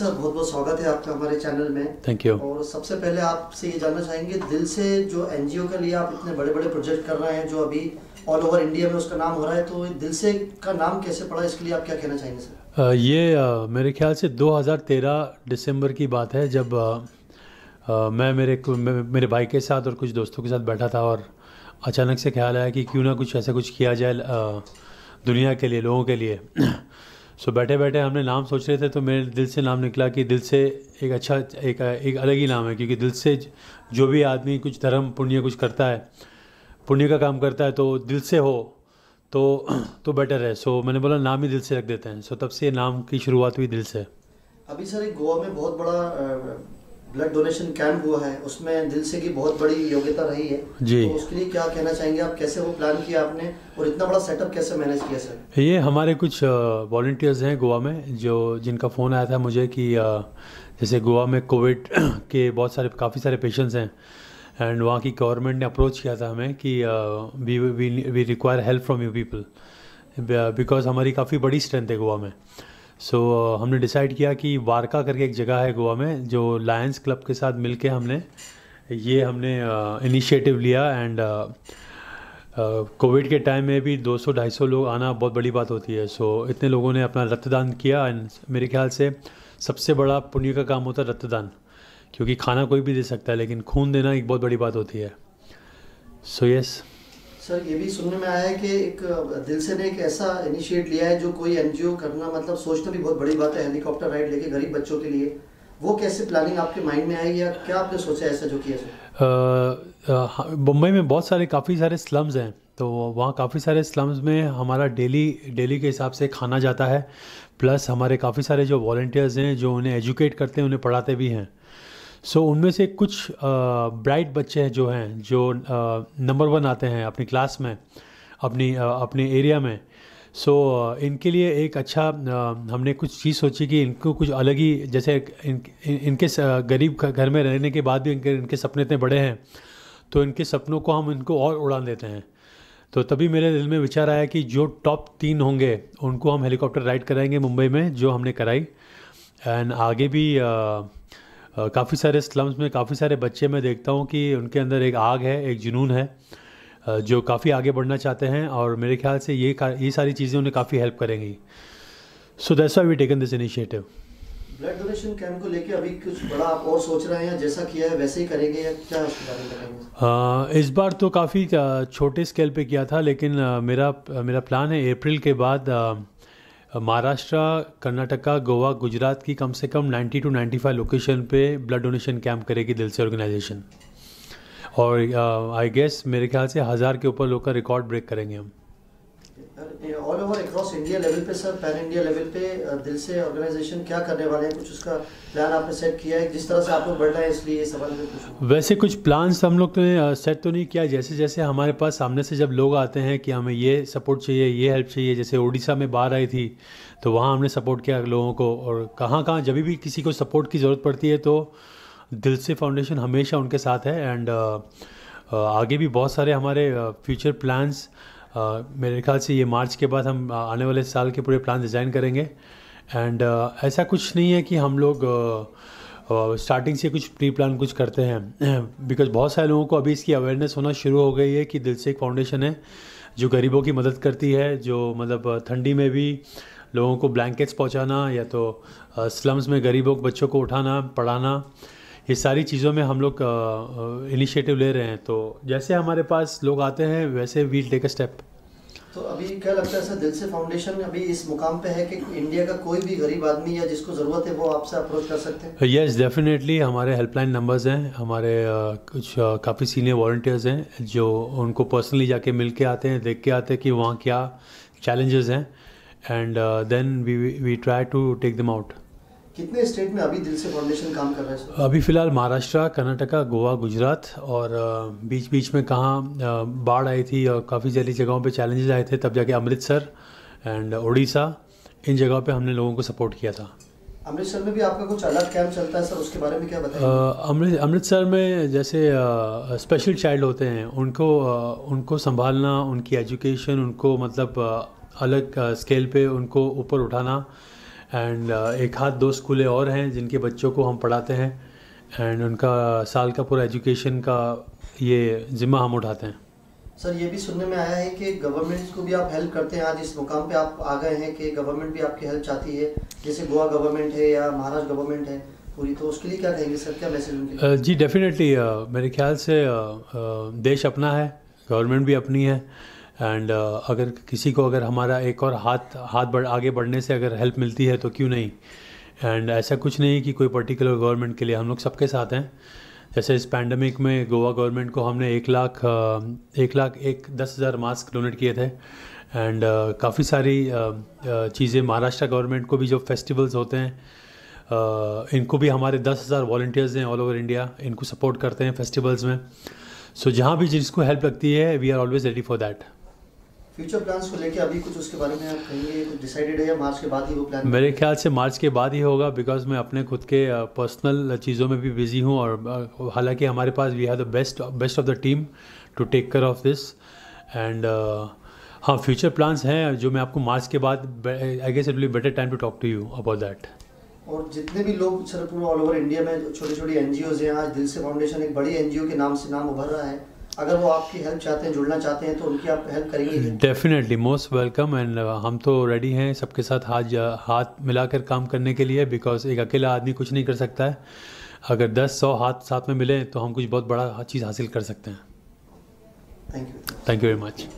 Sir बहुत बहुत स्वागत है आपका हमारे चैनल में थैंक यू और सबसे पहले आपसे ये जानना चाहेंगे दिल से जो एनजीओ के लिए आप इतने बड़े बड़े प्रोजेक्ट कर रहे हैं जो अभी ऑल ओवर इंडिया में उसका नाम हो रहा है तो दिल से का नाम कैसे पड़ा इसके लिए आप क्या कहना चाहेंगे सर ये मेरे ख्याल से 2013 दिसंबर की बात है जब मैं मेरे मेरे भाई के साथ और कुछ दोस्तों के साथ बैठा था और अचानक से ख्याल आया कि क्यों ना कुछ ऐसा कुछ किया जाए दुनिया के लिए लोगों के लिए सो बैठे बैठे हमने नाम सोच रहे थे तो मेरे दिल से नाम निकला कि दिल से एक अच्छा एक एक अलग ही नाम है क्योंकि दिल से जो भी आदमी कुछ धर्म पुण्य कुछ करता है पुण्य का काम करता है तो दिल से हो तो तो बेटर है सो मैंने बोला नाम ही दिल से रख देते हैं सो तब से नाम की शुरुआत हुई दिल से अभी सर एक गोवा में बहुत बड़ा ब्लड डोनेशन कैंप हुआ है उसमें दिल से की बहुत बड़ी योग्यता रही है जी तो उसके लिए क्या कहना चाहेंगे आप कैसे वो प्लान किया आपने और इतना बड़ा सेटअप कैसे मैनेज किया सर ये हमारे कुछ वॉल्टियर्स हैं गोवा में जो जिनका फ़ोन आया था मुझे कि जैसे गोवा में कोविड के बहुत सारे काफ़ी सारे पेशेंट्स हैं एंड वहाँ की गवर्नमेंट ने अप्रोच किया था हमें कि we we we require help from you people because हमारी काफ़ी बड़ी स्ट्रेंथ है गोवा में सो so, uh, हमने डिसाइड किया कि वारका करके एक जगह है गोवा में जो लायंस क्लब के साथ मिलके हमने ये हमने इनिशिएटिव uh, लिया एंड कोविड uh, के टाइम में भी 200-250 लोग आना बहुत बड़ी बात होती है सो so, इतने लोगों ने अपना रक्तदान किया एंड मेरे ख्याल से सबसे बड़ा पुण्य का काम होता है रक्तदान क्योंकि खाना कोई भी दे सकता है लेकिन खून देना एक बहुत बड़ी बात होती है so so, yes yes, sir ये भी सुनने में आया है कि एक दिल से ने एक ऐसा इनिशिएट लिया है जो कोई एनजीओ करना मतलब सोचना भी बहुत बड़ी बात है हेलीकॉप्टर राइड लेके गरीब बच्चों के लिए वो कैसे प्लानिंग आपके माइंड में आई या क्या आपने सोचा ऐसा जो किया मुंबई हाँ, में बहुत सारे काफ़ी सारे स्लम्स हैं तो वहाँ काफ़ी सारे स्लम्स में हमारा डेली डेली के हिसाब से खाना जाता है प्लस हमारे काफ़ी सारे जो वॉल्टियर्स हैं जो उन्हें एजुकेट करते हैं उन्हें पढ़ाते भी हैं सो so, उनमें से कुछ ब्राइट बच्चे हैं जो हैं जो नंबर वन आते हैं अपनी क्लास में अपनी अपने एरिया में सो so, इनके लिए एक अच्छा हमने कुछ चीज़ सोची कि इनको कुछ अलग ही जैसे इन, इन, इनके गरीब घर में रहने के बाद भी इनके इनके सपने इतने बड़े हैं तो इनके सपनों को हम इनको और उड़ान देते हैं तो तभी मेरे दिल में विचार आया कि जो टॉप तीन होंगे उनको हम हेलीकॉप्टर राइड कराएंगे मुंबई में जो हमने कराई एंड आगे भी आ, काफ़ी सारे स्लम्स में काफ़ी सारे बच्चे मैं देखता हूँ कि उनके अंदर एक आग है एक जुनून है जो काफ़ी आगे बढ़ना चाहते हैं और मेरे ख्याल से ये ये सारी चीज़ें उन्हें काफ़ी हेल्प करेंगी so that's why we taken this initiative blood donation camp को लेके अभी कुछ बड़ा आप और सोच रहे हैं जैसा किया है वैसे ही करेंगे या क्या करेंगे इस बार तो काफ़ी छोटे स्केल पे किया था लेकिन मेरा मेरा प्लान है अप्रैल के बाद महाराष्ट्र कर्नाटका गोवा गुजरात की कम से कम 90 टू 95 लोकेशन पे ब्लड डोनेशन कैंप करेगी दिल से ऑर्गेनाइजेशन और आई uh, गेस मेरे ख्याल से हज़ार के ऊपर लोग का रिकॉर्ड ब्रेक करेंगे हम all over across India level पे सर पैन इंडिया लेवल पे दिल से ऑर्गेनाइजेशन क्या करने वाले हैं कुछ उसका प्लान आपने सेट किया है जिस तरह से आपको बढ़ रहा है इसलिए सवाल वैसे कुछ हम लोग ने तो, सेट तो नहीं किया जैसे जैसे हमारे पास सामने से जब लोग आते हैं कि हमें ये सपोर्ट चाहिए ये हेल्प चाहिए जैसे उड़ीसा में बाहर आई थी तो वहाँ हमने सपोर्ट किया लोगों को और कहाँ कहाँ जब भी किसी को सपोर्ट की ज़रूरत पड़ती है तो दिल से फाउंडेशन हमेशा उनके साथ है एंड आगे भी बहुत सारे हमारे फ्यूचर प्लान्स मेरे ख्याल से ये मार्च के बाद हम आने वाले साल के पूरे प्लान डिज़ाइन करेंगे एंड ऐसा कुछ नहीं है कि हम लोग स्टार्टिंग से कुछ प्री प्लान कुछ करते हैं बिकॉज बहुत सारे लोगों को अभी इसकी अवेयरनेस होना शुरू हो गई है कि दिल से एक फाउंडेशन है जो गरीबों की मदद करती है जो मतलब ठंडी में भी लोगों को ब्लैंकेट्स पहुंचाना या तो स्लम्स में गरीबों के बच्चों को उठाना पढ़ाना ये सारी चीज़ों में हम लोग इनिशिएटिव ले रहे हैं तो जैसे हमारे पास लोग आते हैं वैसे वील टेक अ स्टेप तो अभी क्या लगता है सर दिल से फाउंडेशन अभी इस मुकाम पे है कि इंडिया का कोई भी गरीब आदमी या जिसको ज़रूरत है वो आपसे अप्रोच कर सकते हैं यस डेफिनेटली हमारे हेल्पलाइन नंबर्स हैं हमारे कुछ काफ़ी सीनियर वॉल्टियर्स हैं जो उनको पर्सनली जाके मिल के आते हैं देख के आते हैं कि वहाँ क्या चैलेंजेस हैं and then we we try to take them out कितने स्टेट में अभी दिल से फाउंडेशन काम कर रहा है सर? अभी फिलहाल महाराष्ट्र कर्नाटका गोवा गुजरात और बीच बीच में कहाँ बाढ़ आई थी और काफ़ी जली जगहों पे चैलेंजेस आए थे तब जाके अमृतसर एंड उड़ीसा इन जगहों पे हमने लोगों को सपोर्ट किया था अमृतसर में भी आपका कुछ अलग कैंप चलता है सर उसके बारे में क्या बताएं अमृतसर में जैसे स्पेशल चाइल्ड होते हैं उनको उनको संभालना उनकी एजुकेशन उनको मतलब अलग स्केल पे उनको ऊपर उठाना एंड uh, एक हाथ दो स्कूलें और हैं जिनके बच्चों को हम पढ़ाते हैं एंड उनका साल का पूरा एजुकेशन का ये ज़िम्मा हम उठाते हैं सर ये भी सुनने में आया है कि गवर्नमेंट को भी आप हेल्प करते हैं आज इस मुकाम पे आप आ गए हैं कि गवर्नमेंट भी आपकी हेल्प चाहती है जैसे गोवा गवर्नमेंट है या महाराष्ट्र गवर्नमेंट है पूरी तो उसके लिए क्या कहेंगे सर क्या मैसेज उनके uh, जी डेफिनेटली uh, मेरे ख्याल से uh, uh, देश अपना है गवर्नमेंट भी अपनी है एंड uh, अगर किसी को अगर हमारा एक और हाथ हाथ बढ़ आगे बढ़ने से अगर हेल्प मिलती है तो क्यों नहीं एंड ऐसा कुछ नहीं कि कोई पर्टिकुलर गवर्नमेंट के लिए हम लोग सबके साथ हैं जैसे इस पैंडमिक में गोवा गवर्नमेंट को हमने एक लाख uh, एक लाख एक दस हज़ार मास्क डोनेट किए थे एंड uh, काफ़ी सारी uh, uh चीज़ें महाराष्ट्र गवर्नमेंट को भी जो फेस्टिवल्स होते हैं Uh, इनको भी हमारे दस हज़ार वॉल्टियर्स हैं ऑल ओवर इंडिया इनको सपोर्ट करते हैं फेस्टिवल्स में सो so, जहाँ भी जिसको हेल्प लगती है we are always ready for that future plans को लेके अभी कुछ उसके बारे में आप कहेंगे कुछ डिसाइडेड है या मार्च के बाद ही वो प्लान मेरे ख्याल से मार्च के बाद ही होगा बिकॉज मैं अपने खुद के पर्सनल चीज़ों में भी बिजी हूँ और हालांकि हमारे पास we have the best best of the team to take care of this and हाँ फ्यूचर प्लान्स हैं जो मैं आपको मार्च के बाद I guess it will better time to talk to you about that और जितने भी लोग सर पूरा ऑल ओवर इंडिया में छोटी छोटी एन जी ओज हैं आज दिल से फाउंडेशन एक बड़ी एन के नाम से नाम उभर रहा है अगर वो आपकी हेल्प चाहते हैं जुड़ना चाहते हैं तो उनकी आप हेल्प करेंगे डेफिनेटली मोस्ट वेलकम एंड हम तो रेडी हैं सबके साथ हाथ uh, हाथ मिलाकर काम करने के लिए बिकॉज एक अकेला आदमी कुछ नहीं कर सकता है अगर दस सौ हाथ साथ में मिले तो हम कुछ बहुत बड़ा चीज़ हासिल कर सकते हैं thank you thank you very much